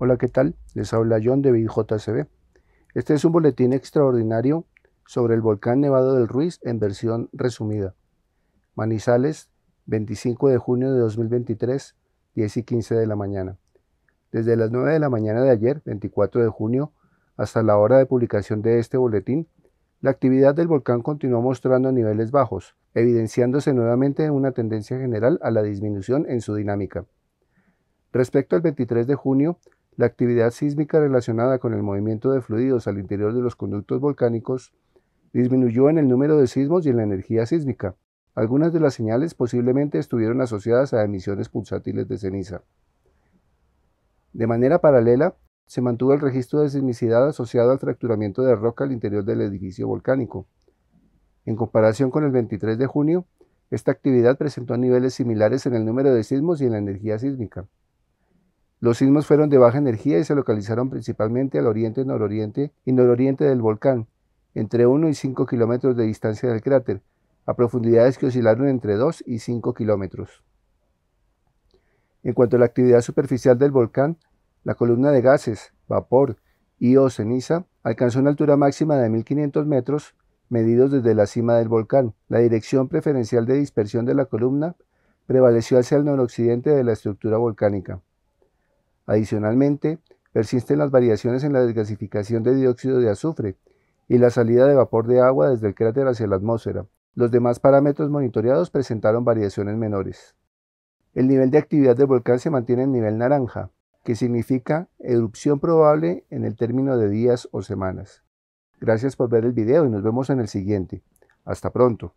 Hola, ¿qué tal? Les habla John de BJCB. Este es un boletín extraordinario sobre el volcán Nevado del Ruiz en versión resumida. Manizales, 25 de junio de 2023, 10 y 15 de la mañana. Desde las 9 de la mañana de ayer, 24 de junio, hasta la hora de publicación de este boletín, la actividad del volcán continuó mostrando niveles bajos, evidenciándose nuevamente una tendencia general a la disminución en su dinámica. Respecto al 23 de junio, la actividad sísmica relacionada con el movimiento de fluidos al interior de los conductos volcánicos disminuyó en el número de sismos y en la energía sísmica. Algunas de las señales posiblemente estuvieron asociadas a emisiones pulsátiles de ceniza. De manera paralela, se mantuvo el registro de sismicidad asociado al fracturamiento de roca al interior del edificio volcánico. En comparación con el 23 de junio, esta actividad presentó niveles similares en el número de sismos y en la energía sísmica. Los sismos fueron de baja energía y se localizaron principalmente al oriente, nororiente y nororiente del volcán, entre 1 y 5 kilómetros de distancia del cráter, a profundidades que oscilaron entre 2 y 5 kilómetros. En cuanto a la actividad superficial del volcán, la columna de gases, vapor y o ceniza alcanzó una altura máxima de 1500 metros medidos desde la cima del volcán. La dirección preferencial de dispersión de la columna prevaleció hacia el noroccidente de la estructura volcánica. Adicionalmente, persisten las variaciones en la desgasificación de dióxido de azufre y la salida de vapor de agua desde el cráter hacia la atmósfera. Los demás parámetros monitoreados presentaron variaciones menores. El nivel de actividad del volcán se mantiene en nivel naranja, que significa erupción probable en el término de días o semanas. Gracias por ver el video y nos vemos en el siguiente. Hasta pronto.